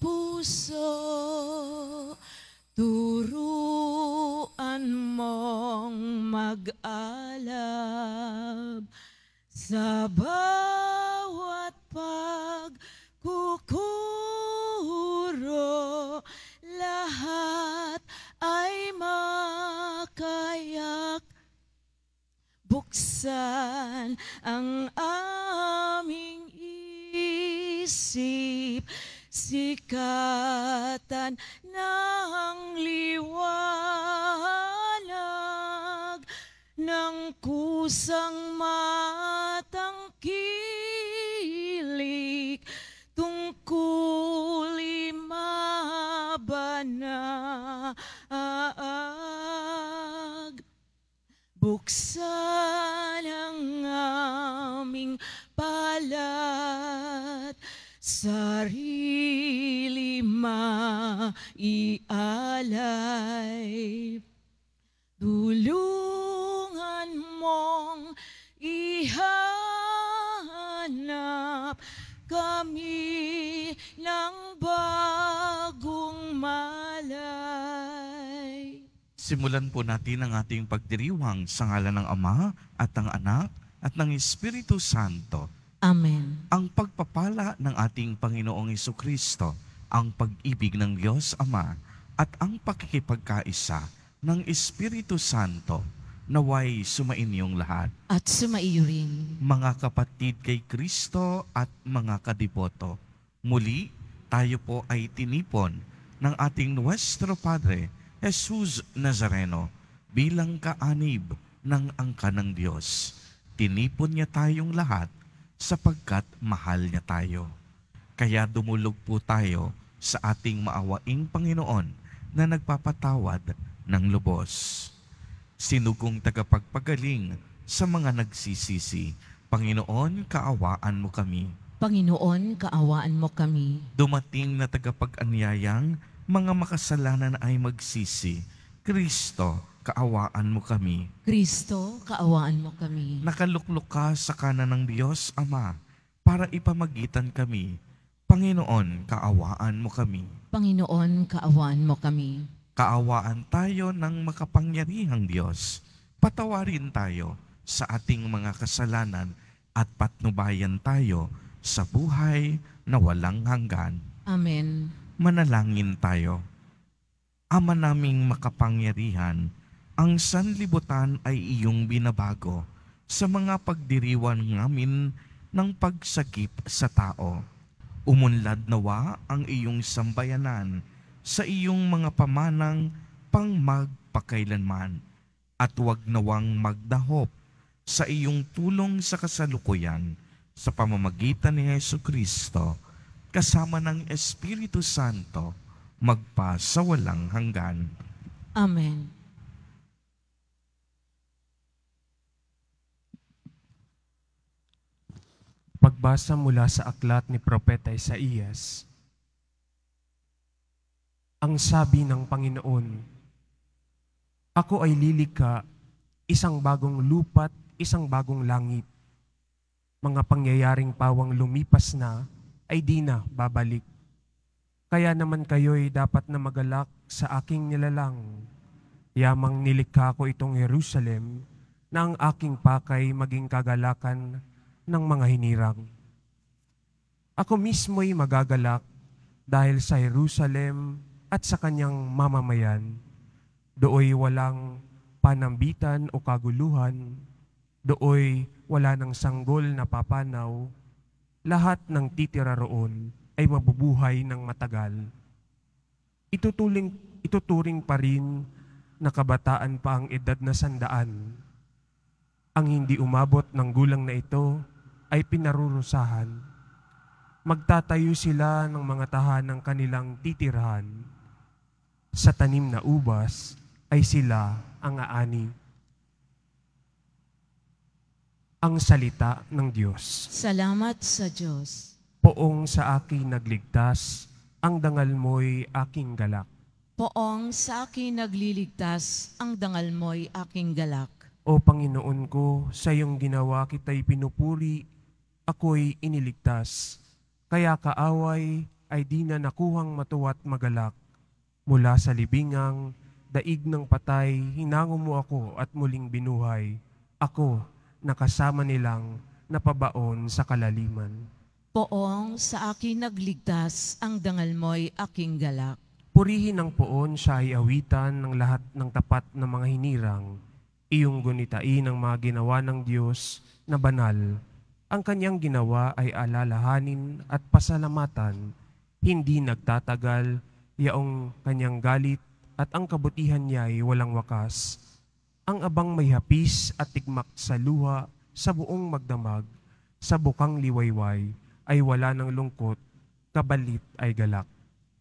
puso Turuan mong mag-alab Sa bawat pagkukuro Lahat ay makayak Buksan ang aming isip kasikatan ng liwanag ng kusang matangkilik kilik tungkol mabanaag buksan ang aming palat sari maialay. Dulungan mong ihanap kami ng bagong malay. Simulan po natin ang ating pagdiriwang sa ngalan ng Ama at ng Anak at ng Espiritu Santo. Amen. Ang pagpapala ng ating Panginoong Iso Kristo ang pag-ibig ng Diyos Ama at ang pakikipagkaisa ng Espiritu Santo naway sumainyong lahat. At sumaiyo rin. Mga kapatid kay Kristo at mga kadiboto, muli tayo po ay tinipon ng ating Nuestro Padre Jesus Nazareno bilang kaanib ng angka ng Diyos. Tinipon niya tayong lahat sapagkat mahal niya tayo. Kaya dumulog po tayo sa ating maawaing Panginoon na nagpapatawad ng lubos. Sinugong tagapagpagaling sa mga nagsisisi, Panginoon, kaawaan mo kami. Panginoon, kaawaan mo kami. Dumating na tagapag-anyayang, mga makasalanan ay magsisi. Kristo, kaawaan mo kami. Kristo, kaawaan mo kami. Nakaluklok ka sa kanan ng Diyos, Ama, para ipamagitan kami Panginoon, kaawaan mo kami. Panginoon, kaawaan mo kami. Kaawaan tayo ng makapangyarihang Diyos. Patawarin tayo sa ating mga kasalanan at patnubayan tayo sa buhay na walang hanggan. Amen. Manalangin tayo. Ama naming makapangyarihan, ang sanlibutan ay iyong binabago sa mga pagdiriwan namin ng pagsagip sa tao Umunlad nawa ang iyong sambayanan sa iyong mga pamanang pang magpakailanman at huwag nawang magdahop sa iyong tulong sa kasalukuyan sa pamamagitan ni Yesu Kristo kasama ng Espiritu Santo magpa sa walang hanggan. Amen. Pagbasa mula sa aklat ni Propeta Isaías, ang sabi ng Panginoon, Ako ay lilika, isang bagong lupat, isang bagong langit. Mga pangyayaring pawang lumipas na ay di na babalik. Kaya naman kayo'y dapat na magalak sa aking nilalang. Yamang nilikha ko itong Jerusalem na ang aking pakay maging kagalakan ng mga hinirang. Ako mismo'y magagalak dahil sa Jerusalem at sa kanyang mamamayan. Dooy walang panambitan o kaguluhan. Dooy wala ng sanggol na papanaw. Lahat ng titira roon ay mabubuhay ng matagal. Ituturing, ituturing pa rin na kabataan pa ang edad na sandaan. Ang hindi umabot ng gulang na ito ay pinarurusahan. Magtatayo sila ng mga ng kanilang titirhan. Sa tanim na ubas ay sila ang aani. Ang salita ng Diyos. Salamat sa Diyos. Poong sa akin nagligtas, ang dangal mo'y aking galak. Poong sa akin nagliligtas, ang dangal mo'y aking galak. O Panginoon ko, sa iyong ginawa kita'y pinupuri ako'y iniligtas, kaya kaaway ay di na nakuhang matuwa't magalak. Mula sa libingang, daig ng patay, hinango mo ako at muling binuhay. Ako, nakasama nilang napabaon sa kalaliman. Poong sa akin nagligtas, ang dangal mo'y aking galak. Purihin ang poon siya ay awitan ng lahat ng tapat ng mga hinirang. Iyong gunitain ang mga ginawa ng Diyos na banal ang kanyang ginawa ay alalahanin at pasalamatan, hindi nagtatagal, yaong kanyang galit at ang kabutihan niya ay walang wakas. Ang abang may hapis at tigmak sa luha sa buong magdamag, sa bukang liwayway ay wala ng lungkot, kabalit ay galak.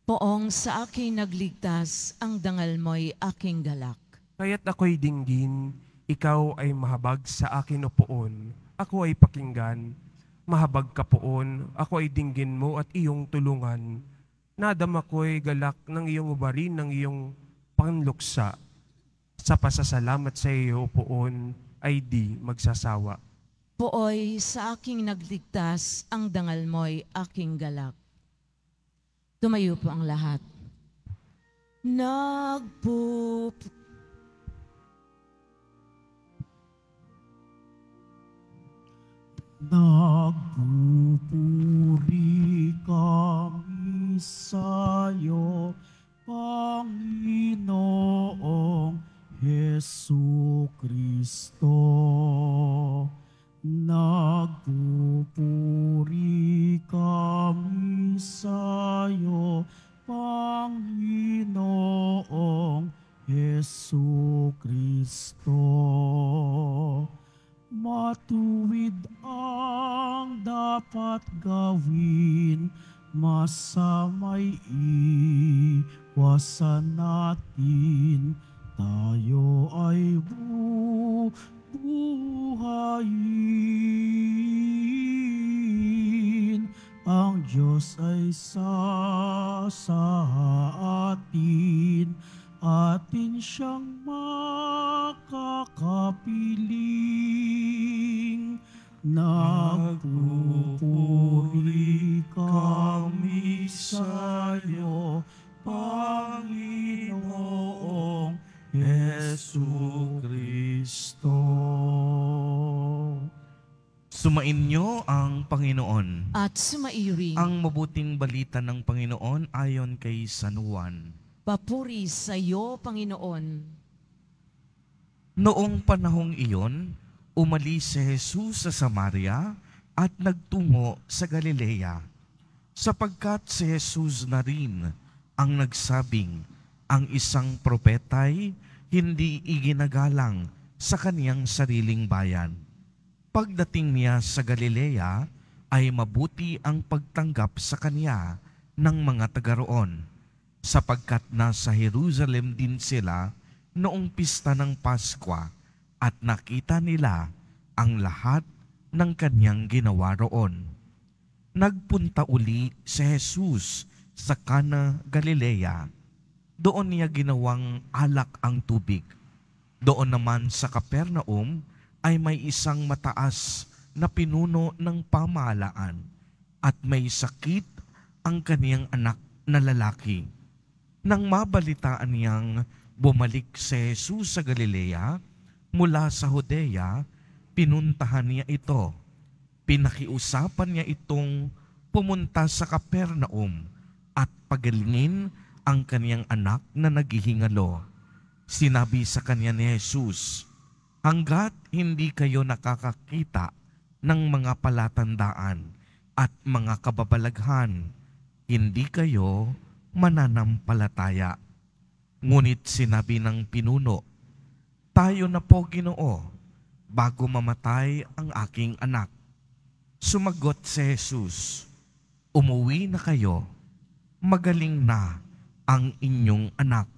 Poong sa akin nagligtas, ang dangal mo'y aking galak. Kaya't ako'y dinggin, ikaw ay mahabag sa akin o poon, ako ay pakinggan, mahabag ka poon, ako ay dinggin mo at iyong tulungan. Nadam ako'y galak ng iyong ubarin, ng iyong panluksa. Sa pasasalamat sa iyo, poon, ay di magsasawa. Pooy, sa aking nagligtas, ang dangal mo'y aking galak. Tumayo po ang lahat. Nagpupupo Nagpupuri kami sa'yo, Panginoong Jesus. nossa mabuting balita ng Panginoon ayon kay San Juan. Papuri sa iyo, Panginoon. Noong panahong iyon, umalis si Jesus sa Samaria at nagtungo sa Galilea, sapagkat si Jesus na rin ang nagsabing, ang isang propetay hindi iginagalang sa kaniyang sariling bayan. Pagdating niya sa Galilea, ay mabuti ang pagtanggap sa kanya ng mga taga roon, sapagkat nasa Jerusalem din sila noong pista ng Paskwa at nakita nila ang lahat ng kaniyang ginawa roon. Nagpunta uli si Jesus sa Cana, Galilea. Doon niya ginawang alak ang tubig. Doon naman sa Kapernaum ay may isang mataas na pinuno ng pamahalaan at may sakit ang kaniyang anak na lalaki. Nang mabalitaan niyang bumalik si Jesus sa Galilea mula sa Judea, pinuntahan niya ito. Pinakiusapan niya itong pumunta sa Kapernaum at pagalingin ang kaniyang anak na naghihingalo. Sinabi sa kanya ni Jesus, Hanggat hindi kayo nakakakita ng mga palatandaan at mga kababalaghan, hindi kayo mananampalataya. Ngunit sinabi ng pinuno, Tayo na po ginoo bago mamatay ang aking anak. Sumagot si Jesus, Umuwi na kayo, magaling na ang inyong anak.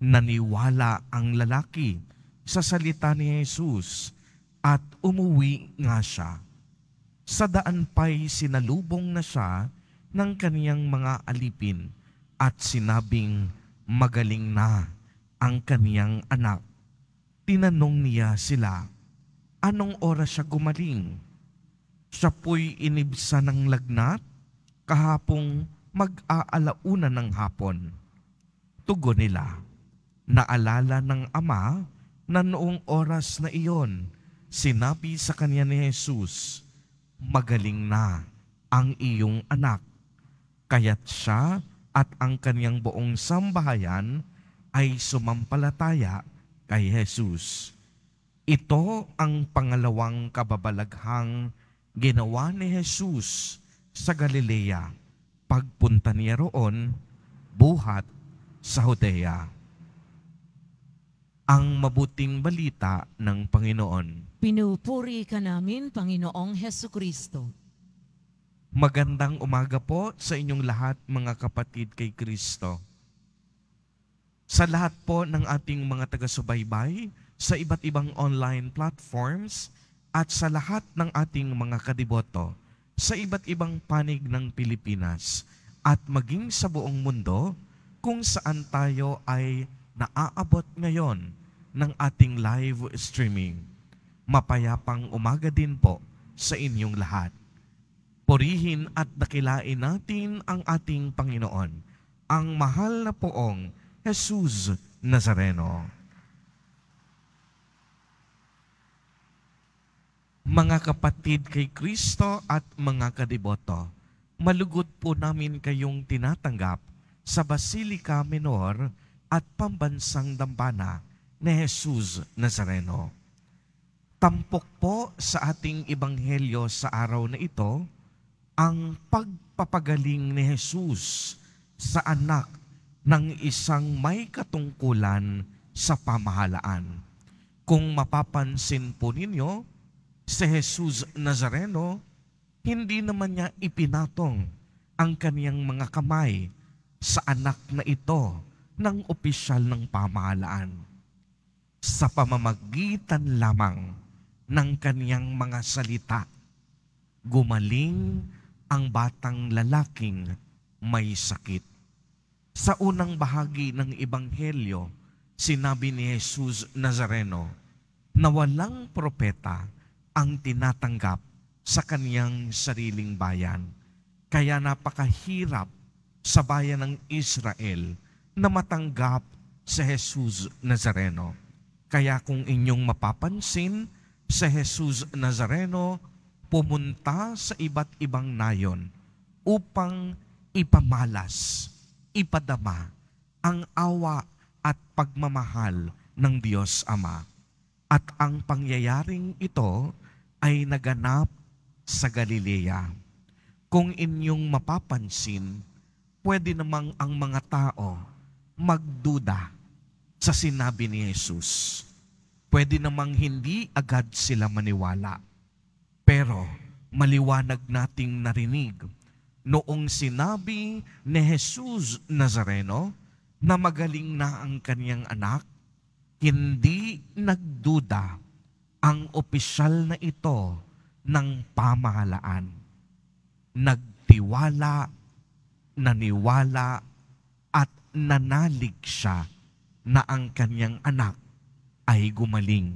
Naniwala ang lalaki sa salita ni Jesus at umuwi nga siya. Sa daan pa'y sinalubong na siya ng kaniyang mga alipin at sinabing magaling na ang kaniyang anak. Tinanong niya sila, anong oras siya gumaling? Siya po'y inibsa ng lagnat kahapong mag-aalauna ng hapon. Tugon nila, naalala ng ama na noong oras na iyon Sinabi sa kanya ni Jesus, magaling na ang iyong anak. Kaya't siya at ang kanyang buong sambahayan ay sumampalataya kay Jesus. Ito ang pangalawang kababalaghang ginawa ni Jesus sa Galilea. Pagpunta niya roon, buhat sa Hodea. Ang mabuting balita ng Panginoon. Pinupuri ka namin, Panginoong Heso Kristo. Magandang umaga po sa inyong lahat mga kapatid kay Kristo. Sa lahat po ng ating mga taga-subaybay, sa iba't ibang online platforms, at sa lahat ng ating mga kadiboto, sa iba't ibang panig ng Pilipinas, at maging sa buong mundo kung saan tayo ay naaabot ngayon ng ating live streaming mapayapang umaga din po sa inyong lahat. Purihin at dakilain natin ang ating Panginoon, ang mahal na poong Jesus Nazareno. Mga kapatid kay Kristo at mga kadiboto, malugod po namin kayong tinatanggap sa Basilica Minor at Pambansang Dambana ni Jesus Nazareno Tampok po sa ating ebanghelyo sa araw na ito ang pagpapagaling ni Jesus sa anak ng isang may katungkulan sa pamahalaan. Kung mapapansin po ninyo, si Jesus Nazareno, hindi naman niya ipinatong ang kaniyang mga kamay sa anak na ito ng opisyal ng pamahalaan. Sa pamamagitan lamang ng kaniyang mga salita. Gumaling ang batang lalaking may sakit. Sa unang bahagi ng Ebanghelyo, sinabi ni Jesus Nazareno na walang propeta ang tinatanggap sa kaniyang sariling bayan. Kaya napakahirap sa bayan ng Israel na matanggap sa Jesus Nazareno. Kaya kung inyong mapapansin, si Jesus Nazareno pumunta sa iba't ibang nayon upang ipamalas, ipadama ang awa at pagmamahal ng Diyos Ama. At ang pangyayaring ito ay naganap sa Galilea. Kung inyong mapapansin, pwede namang ang mga tao magduda sa sinabi ni Jesus. Pwede namang hindi agad sila maniwala. Pero maliwanag nating narinig noong sinabi ni Jesus Nazareno na magaling na ang kanyang anak, hindi nagduda ang opisyal na ito ng pamahalaan. Nagtiwala, naniwala, at nanalig siya na ang kanyang anak ay gumaling.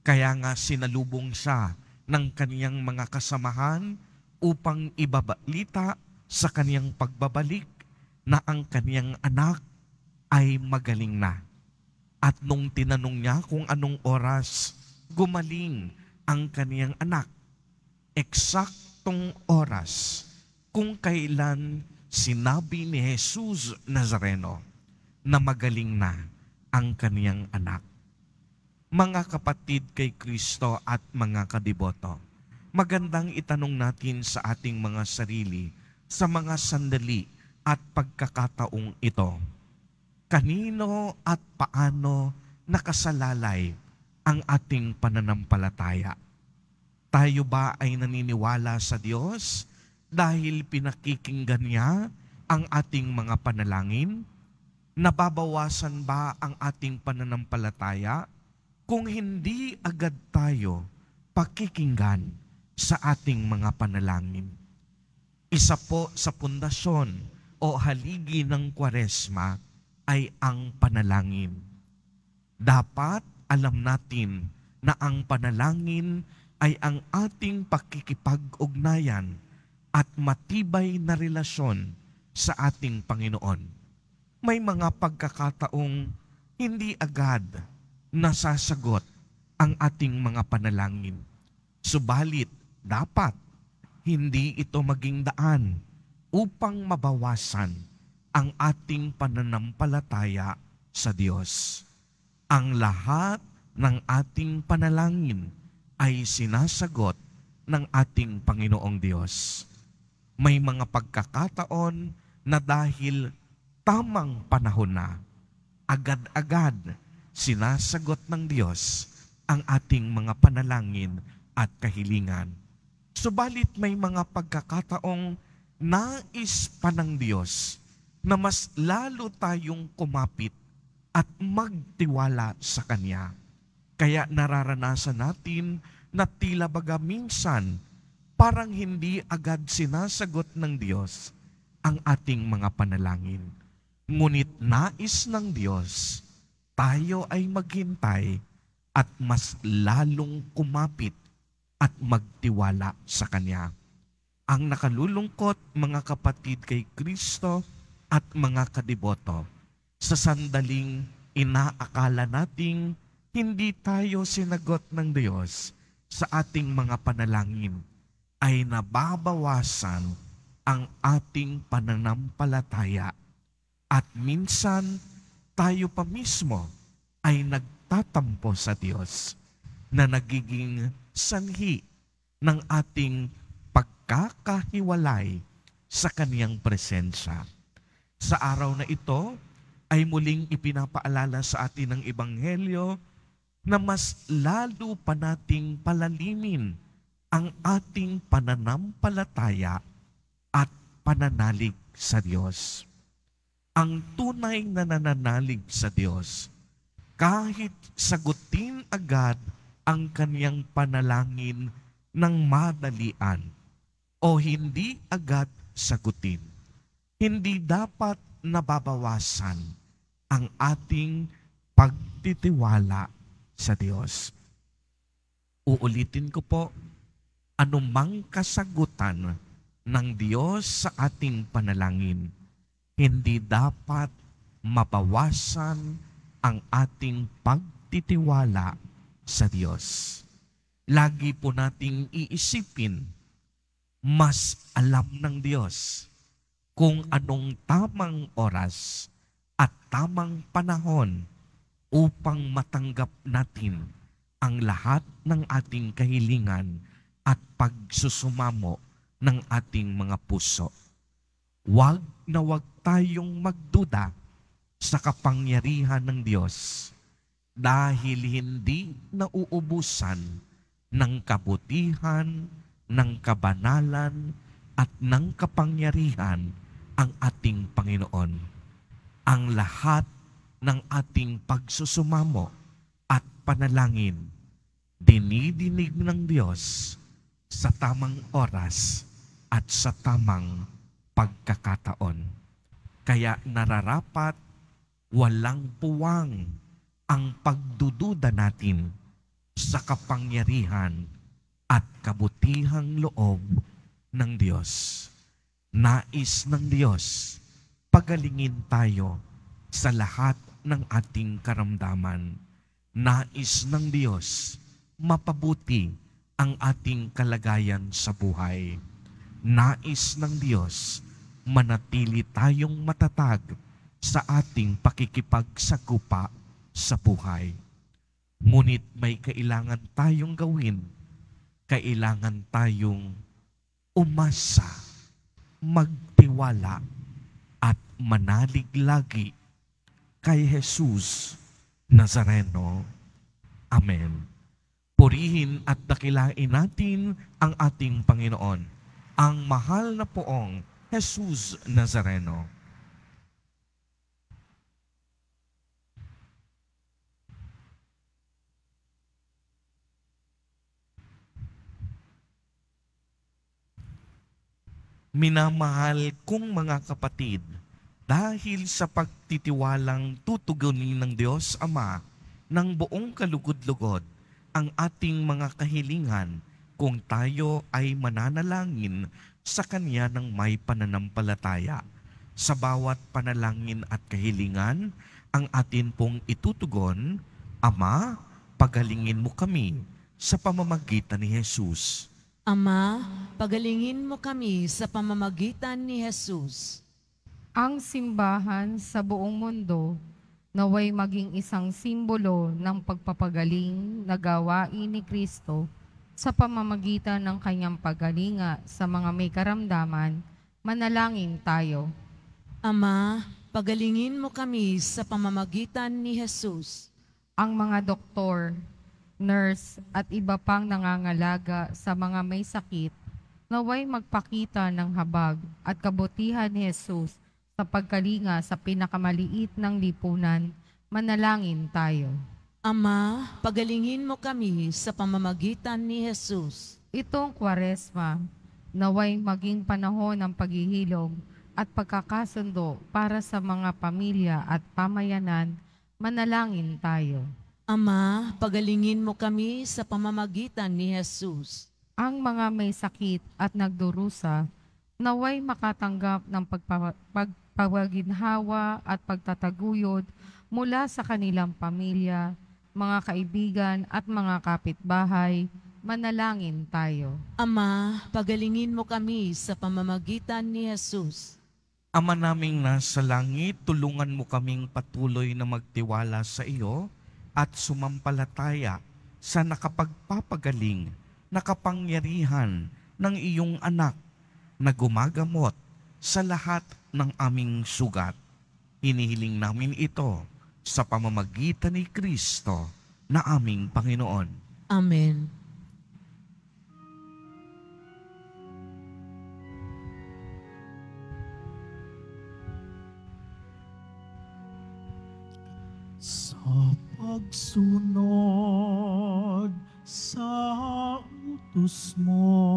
Kaya nga sinalubong siya ng kaniyang mga kasamahan upang ibabalita sa kaniyang pagbabalik na ang kaniyang anak ay magaling na. At nung tinanong niya kung anong oras gumaling ang kaniyang anak, eksaktong oras kung kailan sinabi ni Jesus Nazareno na magaling na ang kaniyang anak mga kapatid kay Kristo at mga kadiboto. Magandang itanong natin sa ating mga sarili sa mga sandali at pagkakataong ito. Kanino at paano nakasalalay ang ating pananampalataya? Tayo ba ay naniniwala sa Diyos dahil pinakikinggan niya ang ating mga panalangin? Nababawasan ba ang ating pananampalataya? kung hindi agad tayo pakikinggan sa ating mga panalangin. Isa po sa pundasyon o haligi ng kwaresma ay ang panalangin. Dapat alam natin na ang panalangin ay ang ating pakikipag-ugnayan at matibay na relasyon sa ating Panginoon. May mga pagkakataong hindi agad nasasagot ang ating mga panalangin. Subalit, dapat hindi ito maging daan upang mabawasan ang ating pananampalataya sa Diyos. Ang lahat ng ating panalangin ay sinasagot ng ating Panginoong Diyos. May mga pagkakataon na dahil tamang panahon na, agad-agad sinasagot ng Diyos ang ating mga panalangin at kahilingan. Subalit may mga pagkakataong nais pa ng Diyos na mas lalo tayong kumapit at magtiwala sa Kanya. Kaya nararanasan natin na tila baga minsan parang hindi agad sinasagot ng Diyos ang ating mga panalangin. Ngunit nais ng Diyos tayo ay maghintay at mas lalong kumapit at magtiwala sa Kanya. Ang nakalulungkot mga kapatid kay Kristo at mga kadiboto, sa sandaling inaakala nating hindi tayo sinagot ng Diyos sa ating mga panalangin, ay nababawasan ang ating pananampalataya at minsan tayo pa mismo ay nagtatampo sa Diyos na nagiging sanhi ng ating pagkakahiwalay sa Kaniyang presensya. Sa araw na ito, ay muling ipinapaalala sa atin ng Ebanghelyo na mas lalo pa nating palalimin ang ating pananampalataya at pananalig sa Diyos ang tunay na nananalig sa Diyos. Kahit sagutin agad ang kaniyang panalangin ng madalian o hindi agad sagutin. Hindi dapat nababawasan ang ating pagtitiwala sa Diyos. Uulitin ko po, anumang kasagutan ng Diyos sa ating panalangin – hindi dapat mabawasan ang ating pagtitiwala sa Diyos. Lagi po nating iisipin, mas alam ng Diyos kung anong tamang oras at tamang panahon upang matanggap natin ang lahat ng ating kahilingan at pagsusumamo ng ating mga puso. Huwag na huwag tayong magduda sa kapangyarihan ng Diyos dahil hindi nauubusan ng kabutihan, ng kabanalan, at ng kapangyarihan ang ating Panginoon. Ang lahat ng ating pagsusumamo at panalangin, dinidinig ng Diyos sa tamang oras at sa tamang pagkakataon. Kaya nararapat walang puwang ang pagdududa natin sa kapangyarihan at kabutihang loob ng Diyos. Nais ng Diyos, pagalingin tayo sa lahat ng ating karamdaman. Nais ng Diyos, mapabuti ang ating kalagayan sa buhay. Nais ng Diyos, manatili tayong matatag sa ating pakikipagsagupa sa buhay. Ngunit may kailangan tayong gawin, kailangan tayong umasa, magtiwala, at manalig lagi kay Jesus Nazareno. Amen. Purihin at dakilain natin ang ating Panginoon, ang mahal na poong Jesús Nazareno. Minamahal kong mga kapatid, dahil sa pagtitiwalang tutugunin ng Diyos Ama ng buong kalugod-lugod ang ating mga kahilingan kung tayo ay mananalangin sa Kanya ng may pananampalataya. Sa bawat panalangin at kahilingan, ang atin pong itutugon, Ama, pagalingin mo kami sa pamamagitan ni Jesus. Ama, pagalingin mo kami sa pamamagitan ni Jesus. Ang simbahan sa buong mundo naway maging isang simbolo ng pagpapagaling na gawain ni Kristo sa pamamagitan ng kanyang paggalinga sa mga may karamdaman, manalangin tayo. Ama, pagalingin mo kami sa pamamagitan ni Jesus. Ang mga doktor, nurse at iba pang nangangalaga sa mga may sakit, naway magpakita ng habag at kabutihan ni Jesus sa pagkalinga sa pinakamaliit ng lipunan, manalangin tayo. Ama, pagalingin mo kami sa pamamagitan ni Jesus. Itong kwaresma, naway maging panahon ng paghihilog at pagkakasundo para sa mga pamilya at pamayanan, manalangin tayo. Ama, pagalingin mo kami sa pamamagitan ni Jesus. Ang mga may sakit at nagdurusa, naway makatanggap ng pagpa- pagpawaginhawa at pagtataguyod mula sa kanilang pamilya, mga kaibigan at mga kapitbahay, manalangin tayo. Ama, pagalingin mo kami sa pamamagitan ni Jesus. Ama naming nasa langit, tulungan mo kaming patuloy na magtiwala sa iyo at sumampalataya sa nakapagpapagaling, nakapangyarihan ng iyong anak na gumagamot sa lahat ng aming sugat. Hinihiling namin ito sa pamamagitan ni Kristo na aming Panginoon. Amen. Sa pagsunod sa utos mo,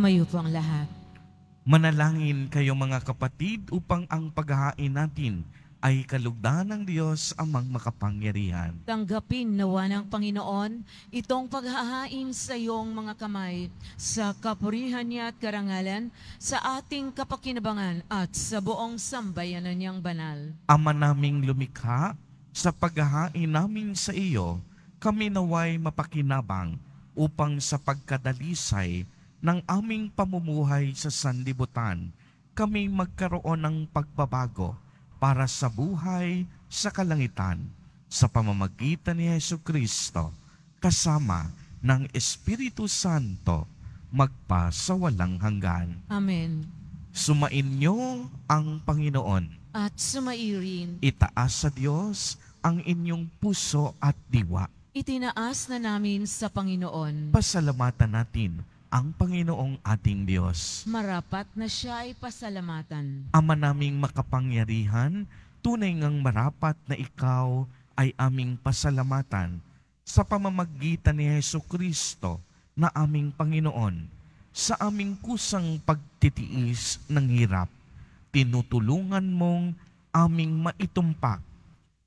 Tumayo po ang lahat. Manalangin kayo mga kapatid upang ang paghahain natin ay kalugdan ng Diyos amang makapangyarihan. Tanggapin nawa ng Panginoon itong paghahain sa iyong mga kamay sa kapurihan niya at karangalan sa ating kapakinabangan at sa buong sambayanan niyang banal. Ama naming lumikha, sa paghahain namin sa iyo, kami naway mapakinabang upang sa pagkadalisay ng aming pamumuhay sa sanlibutan, kami magkaroon ng pagbabago para sa buhay sa kalangitan sa pamamagitan ni Yesu Kristo kasama ng Espiritu Santo magpa sa walang hanggan. Amen. Sumain niyo ang Panginoon. At sumairin. Itaas sa Diyos ang inyong puso at diwa. Itinaas na namin sa Panginoon. Pasalamatan natin ang Panginoong ating Diyos. Marapat na siya ay pasalamatan. Ama naming makapangyarihan, tunay ngang marapat na ikaw ay aming pasalamatan sa pamamagitan ni Heso Kristo na aming Panginoon sa aming kusang pagtitiis ng hirap. Tinutulungan mong aming maitumpak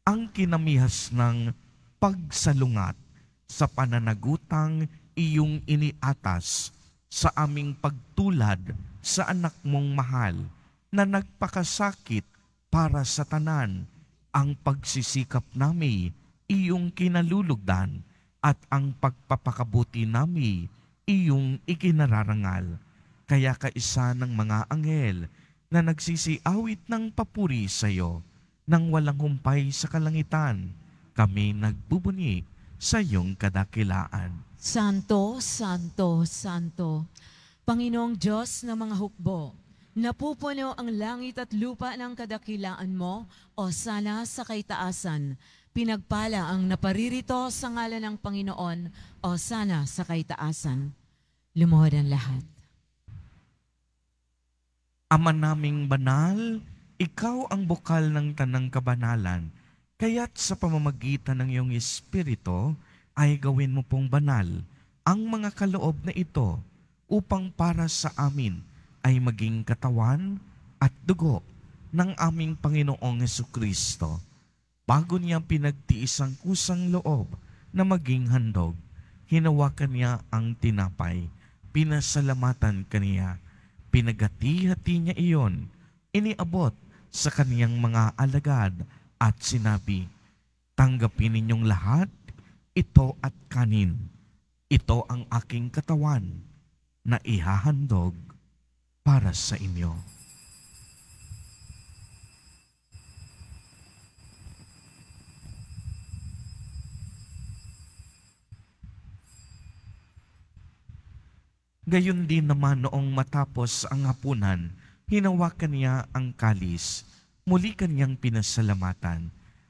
ang kinamihas ng pagsalungat sa pananagutang iyong iniatas sa aming pagtulad sa anak mong mahal na nagpakasakit para sa tanan ang pagsisikap nami iyong kinalulugdan at ang pagpapakabuti nami iyong ikinararangal. Kaya kaisa ng mga anghel na nagsisiawit ng papuri sa iyo nang walang humpay sa kalangitan, kami nagbubuni sa iyong kadakilaan. Santo, Santo, Santo. Panginoong Diyos ng mga hukbo, napupuno ang langit at lupa ng kadakilaan mo o sana sa kaitaasan. Pinagpala ang naparirito sa ngalan ng Panginoon o sana sa kaitaasan. Lumuhod ang lahat. Ama naming banal, ikaw ang bukal ng tanang kabanalan, kaya't sa pamamagitan ng iyong Espiritu, ay gawin mo pong banal ang mga kaloob na ito upang para sa amin ay maging katawan at dugo ng aming Panginoong Yesu Kristo bago niya pinagtiis ang kusang loob na maging handog. Hinawakan niya ang tinapay, pinasalamatan kaniya, pinagati-hati niya iyon, iniabot sa kaniyang mga alagad at sinabi, Tanggapin ninyong lahat ito at kanin. Ito ang aking katawan na ihahandog para sa inyo. Gayon din naman noong matapos ang hapunan, hinawakan niya ang kalis, muli kanyang pinasalamatan,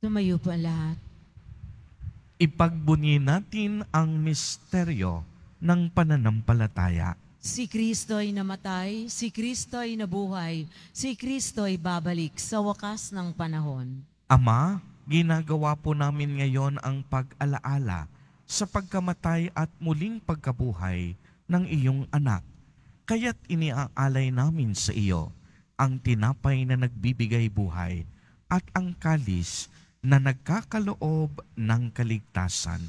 Tumayo po ang lahat. Ipagbunyi natin ang misteryo ng pananampalataya. Si Kristo ay namatay, si Kristo ay nabuhay, si Kristo ay babalik sa wakas ng panahon. Ama, ginagawa po namin ngayon ang pag-alaala sa pagkamatay at muling pagkabuhay ng iyong anak. Kaya't iniaalay namin sa iyo ang tinapay na nagbibigay buhay at ang kalis na nagkakaloob ng kaligtasan.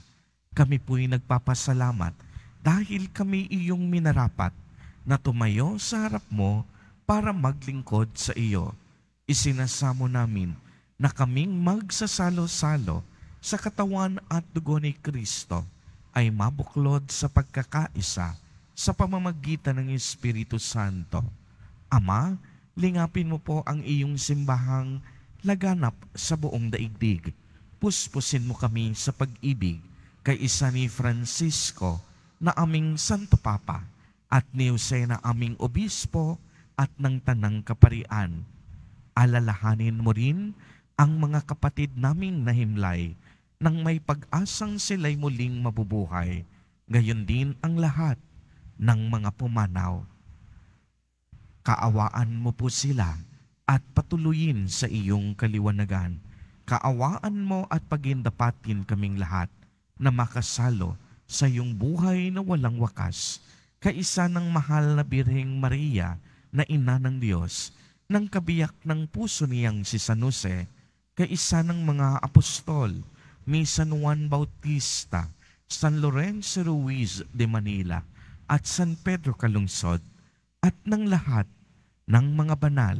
Kami po'y nagpapasalamat dahil kami iyong minarapat na tumayo sa harap mo para maglingkod sa iyo. Isinasamo namin na kaming magsasalo-salo sa katawan at dugo ni Kristo ay mabuklod sa pagkakaisa sa pamamagitan ng Espiritu Santo. Ama, lingapin mo po ang iyong simbahang laganap sa buong daigdig. Puspusin mo kami sa pag-ibig kay isa ni Francisco na aming Santo Papa at ni Jose na aming Obispo at ng Tanang Kaparian. Alalahanin mo rin ang mga kapatid naming nahimlay nang may pag-asang sila'y muling mabubuhay. Gayon din ang lahat ng mga pumanaw. Kaawaan mo po sila at patuloyin sa iyong kaliwanagan. Kaawaan mo at pagindapatin kaming lahat na makasalo sa iyong buhay na walang wakas, kaisa ng mahal na Birheng Maria na ina ng Diyos, ng kabiyak ng puso niyang si San Jose, kaisa ng mga apostol ni San Juan Bautista, San Lorenzo Ruiz de Manila at San Pedro Calungsod at ng lahat ng mga banal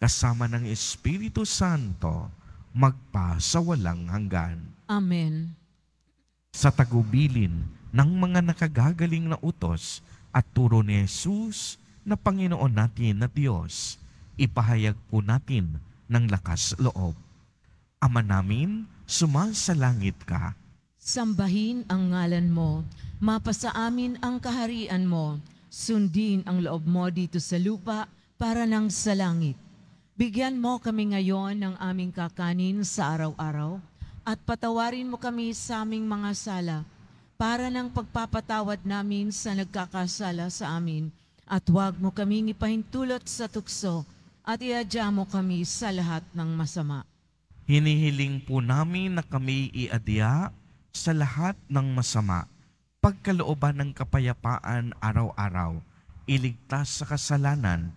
kasama ng Espiritu Santo, magpa sa walang hanggan. Amen. Sa tagubilin ng mga nakagagaling na utos at turo ni Jesus na Panginoon natin na Diyos, ipahayag po natin ng lakas loob. Ama namin, sumasalangit ka. Sambahin ang ngalan mo, mapasa amin ang kaharian mo, sundin ang loob mo dito sa lupa para nang sa langit. Bigyan mo kami ngayon ng aming kakanin sa araw-araw at patawarin mo kami sa aming mga sala para ng pagpapatawad namin sa nagkakasala sa amin at huwag mo kaming ipahintulot sa tukso at iadya mo kami sa lahat ng masama. Hinihiling po namin na kami iadya sa lahat ng masama, pagkalooban ng kapayapaan araw-araw, iligtas sa kasalanan,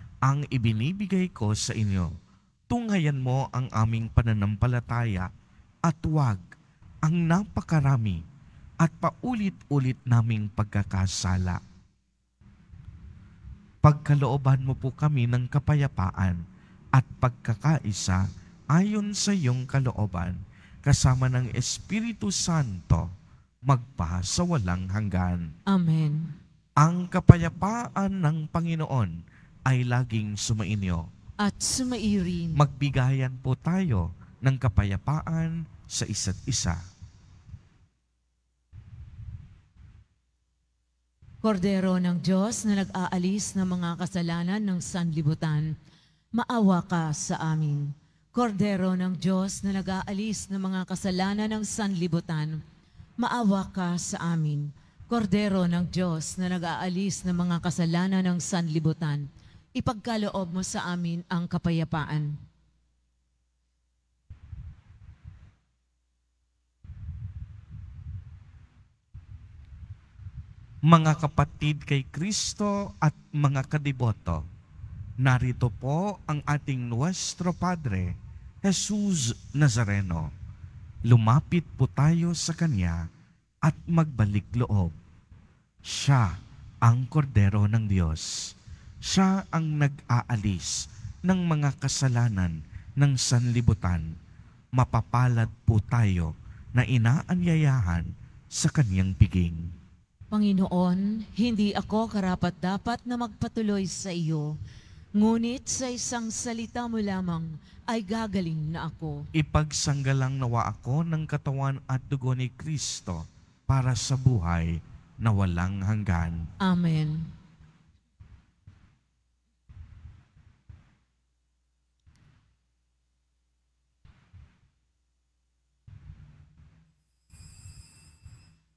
ang ibinibigay ko sa inyo. Tunghayan mo ang aming pananampalataya at huwag ang napakarami at paulit-ulit naming pagkakasala. Pagkalooban mo po kami ng kapayapaan at pagkakaisa ayon sa iyong kalooban kasama ng Espiritu Santo magpa sa walang hanggan. Amen. Ang kapayapaan ng Panginoon ay laging sumainyo. At sumairin. Magbigayan po tayo ng kapayapaan sa isa't isa. Kordero ng Diyos na nag-aalis ng mga kasalanan ng sanlibutan, maawa ka sa amin. Kordero ng Diyos na nag-aalis ng mga kasalanan ng sanlibutan, maawa ka sa amin. Kordero ng Diyos na nag-aalis ng mga kasalanan ng sanlibutan, ipagkaloob mo sa amin ang kapayapaan. Mga kapatid kay Kristo at mga kadiboto, narito po ang ating Nuestro Padre, Jesus Nazareno. Lumapit po tayo sa Kanya at magbalik loob. Siya ang kordero ng Diyos siya ang nag-aalis ng mga kasalanan ng sanlibutan. Mapapalad po tayo na inaanyayahan sa kanyang piging. Panginoon, hindi ako karapat-dapat na magpatuloy sa iyo, ngunit sa isang salita mo lamang ay gagaling na ako. Ipagsanggalang nawa ako ng katawan at dugo ni Kristo para sa buhay na walang hanggan. Amen.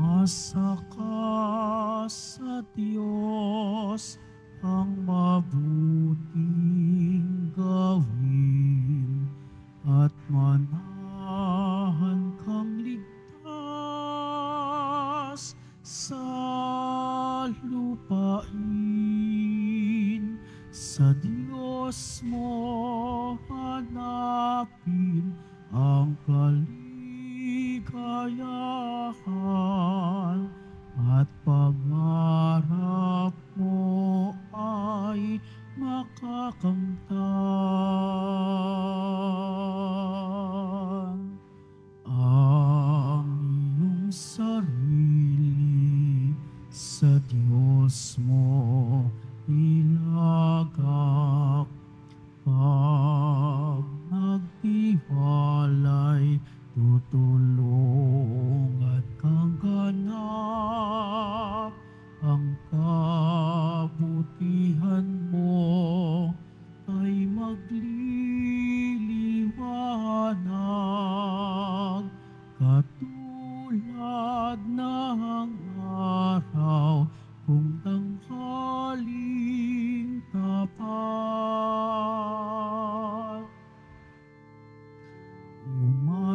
Asa ka sa Diyos ang mga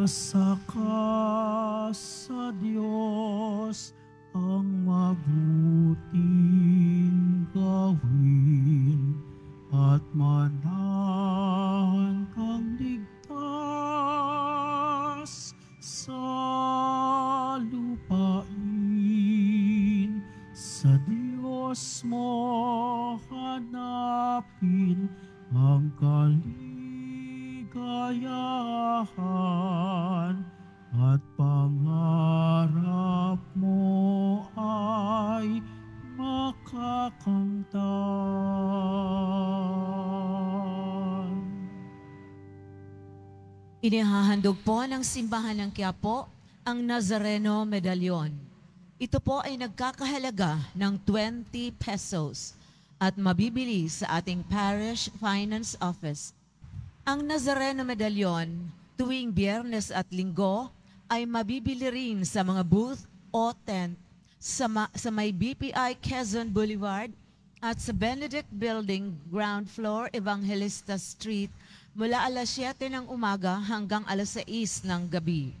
sa casa. Inihahandog po ng simbahan ng Quiapo ang Nazareno Medallion. Ito po ay nagkakahalaga ng 20 pesos at mabibili sa ating Parish Finance Office. Ang Nazareno Medallion tuwing biyernes at linggo ay mabibili rin sa mga booth o tent sa, ma- sa may BPI Quezon Boulevard at sa Benedict Building, ground floor, Evangelista Street, mula alas 7 ng umaga hanggang alas 6 ng gabi.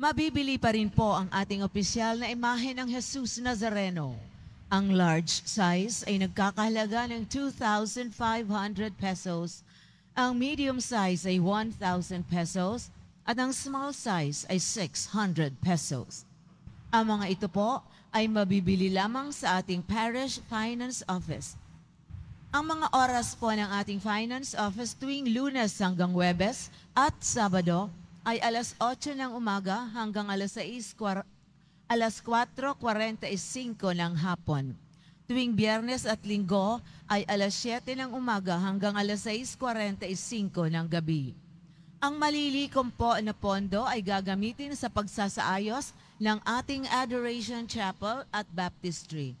Mabibili pa rin po ang ating opisyal na imahe ng Jesus Nazareno. Ang large size ay nagkakahalaga ng 2,500 pesos, ang medium size ay 1,000 pesos, at ang small size ay 600 pesos. Ang mga ito po ay mabibili lamang sa ating Parish Finance Office ang mga oras po ng ating Finance Office tuwing lunes hanggang Webes at Sabado ay alas 8 ng umaga hanggang alas 6, alas 4.45 ng hapon. Tuwing biyernes at linggo ay alas 7 ng umaga hanggang alas 6.45 ng gabi. Ang malilikom po na pondo ay gagamitin sa pagsasaayos ng ating Adoration Chapel at Baptistry.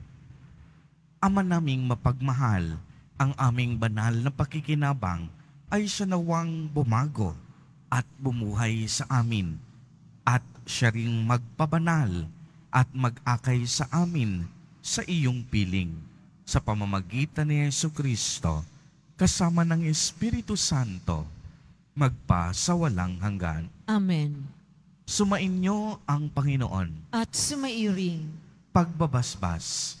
Ama naming mapagmahal, ang aming banal na pakikinabang ay siya nawang bumago at bumuhay sa amin at siya ring magpabanal at mag-akay sa amin sa iyong piling sa pamamagitan ni Yesu Kristo kasama ng Espiritu Santo magpa sa walang hanggan. Amen. Sumainyo ang Panginoon. At sumairing. Pagbabasbas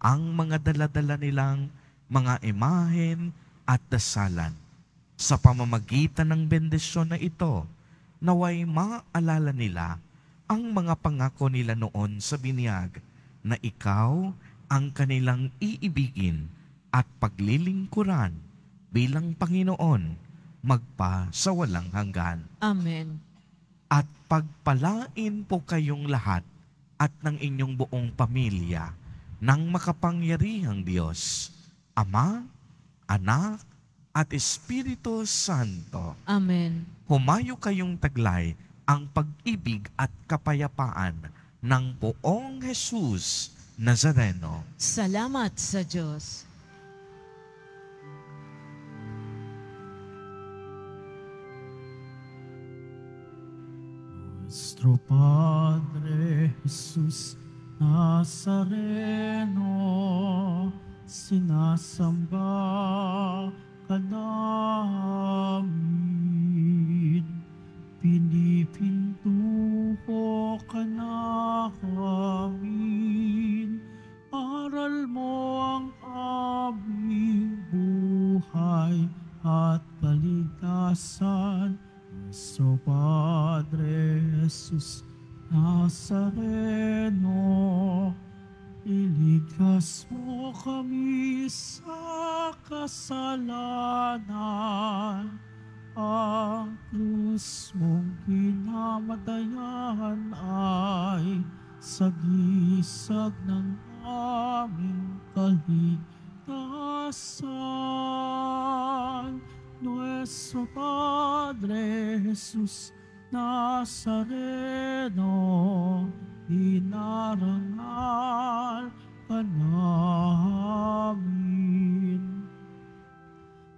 ang mga daladala nilang mga imahen at dasalan. Sa pamamagitan ng bendisyon na ito, naway maalala nila ang mga pangako nila noon sa binyag na ikaw ang kanilang iibigin at paglilingkuran bilang Panginoon magpa sa walang hanggan. Amen. At pagpalain po kayong lahat at ng inyong buong pamilya ng makapangyarihang Diyos, Ama, Anak, at Espiritu Santo. Amen. Humayo kayong taglay ang pag-ibig at kapayapaan ng poong Jesus Nazareno. Salamat sa Diyos. Nuestro Padre Jesús, Nazareno, sinasamba ka namin. Pinipintuko ka namin. Aral mo ang aming buhay at kaligtasan. So Padre Jesus Nazareno, iligtas mo kami sa kasalanan. Ang krus mong pinamatayan ay sagisag ng aming kaligtasan. Nuestro Padre Jesus Nazareno, inarangal ka namin.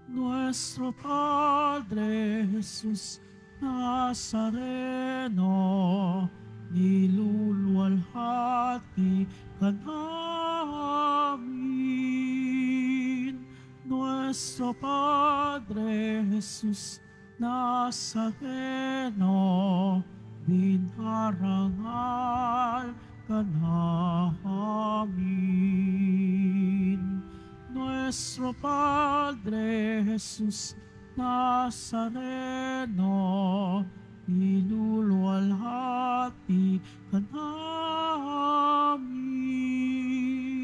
Nuestro Padre Jesus Nazareno, niluluwalhati ka namin. Nuestro Padre Jesus Nazareno, nasa Nazareno, binarangal ka namin. Nuestro Padre Jesus Nazareno, inuluwalhati ka namin.